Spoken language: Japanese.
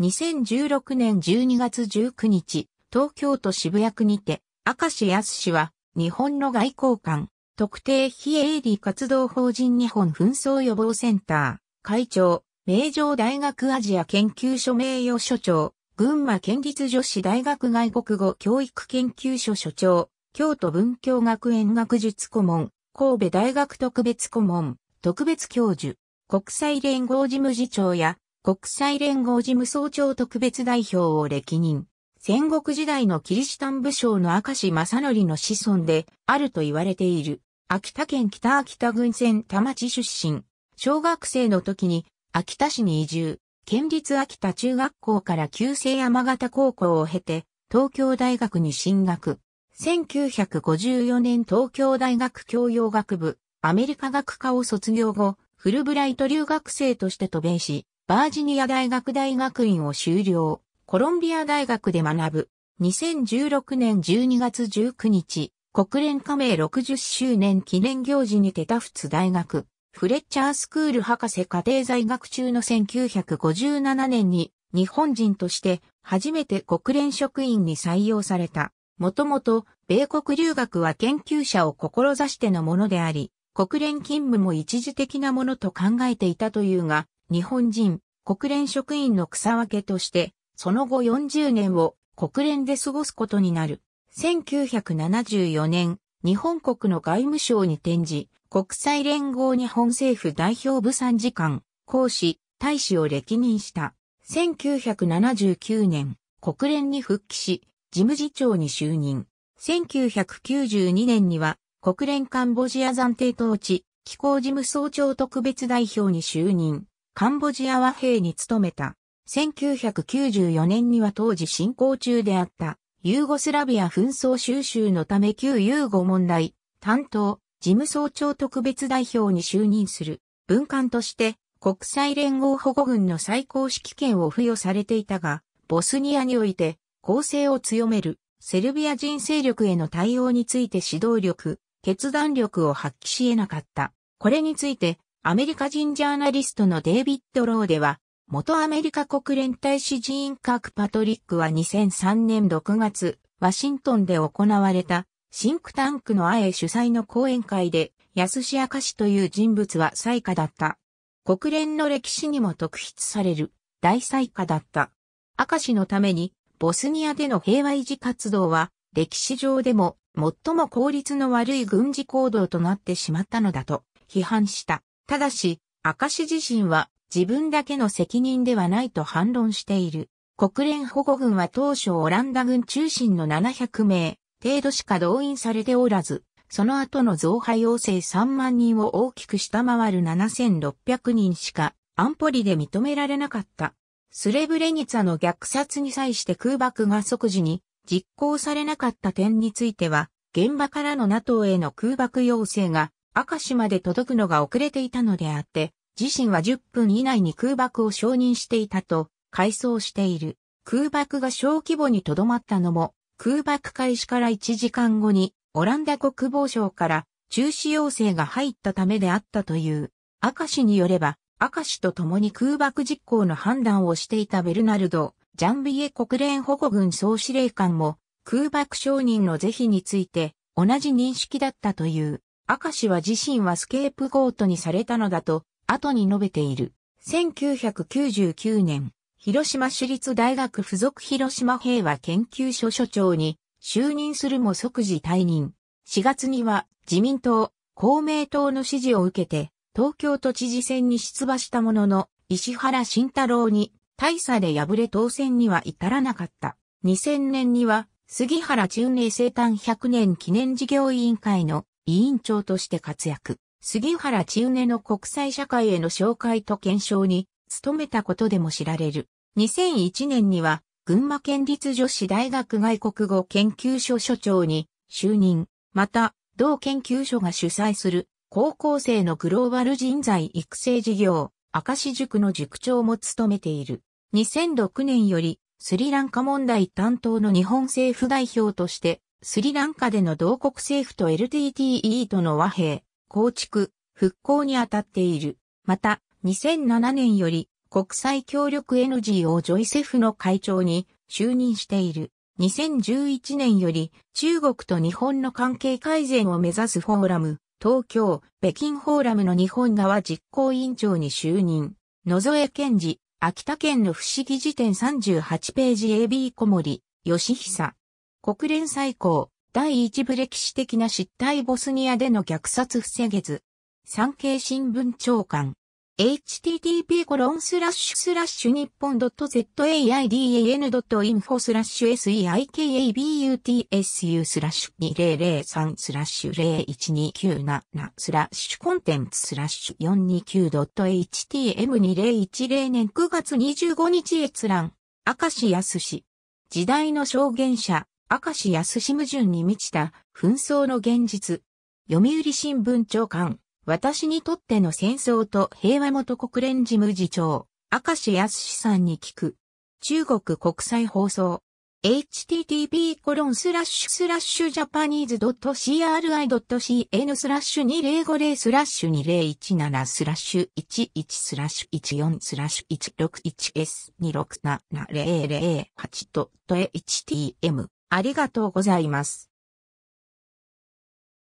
2016年12月19日、東京都渋谷区にて、明石康氏は、日本の外交官、特定非営利活動法人日本紛争予防センター、会長、名城大学アジア研究所名誉所長、群馬県立女子大学外国語教育研究所所長、京都文教学園学術顧問、神戸大学特別顧問、特別教授、国際連合事務次長や、国際連合事務総長特別代表を歴任。戦国時代のキリシタン武将の明石正則の子孫であると言われている。秋田県北秋田郡線田町出身。小学生の時に秋田市に移住。県立秋田中学校から旧制山形高校を経て東京大学に進学。1954年東京大学教養学部アメリカ学科を卒業後、フルブライト留学生として渡米し、バージニア大学大学院を修了、コロンビア大学で学ぶ。2016年12月19日、国連加盟60周年記念行事にてタフツ大学、フレッチャースクール博士家庭在学中の1957年に日本人として初めて国連職員に採用された。もともと米国留学は研究者を志してのものであり、国連勤務も一時的なものと考えていたというが、日本人、国連職員の草分けとして、その後40年を国連で過ごすことになる。1974年、日本国の外務省に転じ、国際連合日本政府代表部参事官、講師、大使を歴任した。1979年、国連に復帰し、事務次長に就任。1992年には、国連カンボジア暫定統治、気候事務総長特別代表に就任。カンボジア和平に努めた。1994年には当時進行中であったユーゴスラビア紛争収集のため旧ユーゴ問題担当事務総長特別代表に就任する文官として国際連合保護軍の最高指揮権を付与されていたがボスニアにおいて攻勢を強めるセルビア人勢力への対応について指導力、決断力を発揮し得なかった。これについてアメリカ人ジャーナリストのデイビッド・ローでは、元アメリカ国連大使ジーン・カーク・パトリックは2003年6月、ワシントンで行われた、シンクタンクのあえ主催の講演会で、安アカ氏という人物は最下だった。国連の歴史にも特筆される、大最下だった。カ氏のために、ボスニアでの平和維持活動は、歴史上でも最も効率の悪い軍事行動となってしまったのだと批判した。ただし、明石自身は自分だけの責任ではないと反論している。国連保護軍は当初オランダ軍中心の700名程度しか動員されておらず、その後の増派要請3万人を大きく下回る7600人しか安保理で認められなかった。スレブレニツァの虐殺に際して空爆が即時に実行されなかった点については、現場からの NATO への空爆要請が赤市まで届くのが遅れていたのであって、自身は10分以内に空爆を承認していたと、回想している。空爆が小規模にとどまったのも、空爆開始から1時間後に、オランダ国防省から中止要請が入ったためであったという。赤市によれば、赤市と共に空爆実行の判断をしていたベルナルド、ジャンビエ国連保護軍総司令官も、空爆承認の是非について同じ認識だったという。明石は自身はスケープゴートにされたのだと、後に述べている。1999年、広島市立大学附属広島平和研究所所長に就任するも即時退任。4月には自民党、公明党の支持を受けて、東京都知事選に出馬したものの、石原慎太郎に大差で敗れ当選には至らなかった。2000年には、杉原中根生誕100年記念事業委員会の委員長として活躍、杉原千畝の国際社会への紹介と検証に努めたことでも知られる。2001年には、群馬県立女子大学外国語研究所所長に就任。また、同研究所が主催する高校生のグローバル人材育成事業、明石塾の塾長も務めている。2006年よりスリランカ問題担当の日本政府代表としてスリランカでの同国政府と LTTE との和平、構築、復興に当たっている。また、2007年より国際協力 NGO ジョイセフの会長に就任している。2011年より中国と日本の関係改善を目指すフォーラム、東京、北京フォーラムの日本側実行委員長に就任。野添健治、秋田県の不思議辞典38ページ AB 小森、吉久。国連最高、第一部歴史的な失態ボスニアでの虐殺防げず。産経新聞長官。http コロンスラッシュスラッシュ日本 .zaidan.info スラッシュ seikabuTSU スラッシュ2003スラッシュ01297スラッシュコンテンツスラッシュ 429.htm2010 年9月25日閲覧。明石康氏。時代の証言者。明石安志矛盾に満ちた紛争の現実。読売新聞長官、私にとっての戦争と平和元国連事務次長、明石安志さんに聞く。中国国際放送。http コロンスラッシュスラッシュジャパニーズ .cri.cn スラッシュ2050スラッシュ2017スラッシュ11スラッシュ14スラッシュ 161s2677008.htm ありがとうございます。